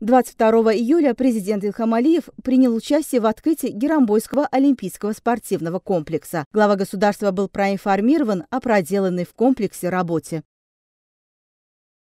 22 июля президент Ильхам Алиев принял участие в открытии Герамбойского олимпийского спортивного комплекса. Глава государства был проинформирован о проделанной в комплексе работе.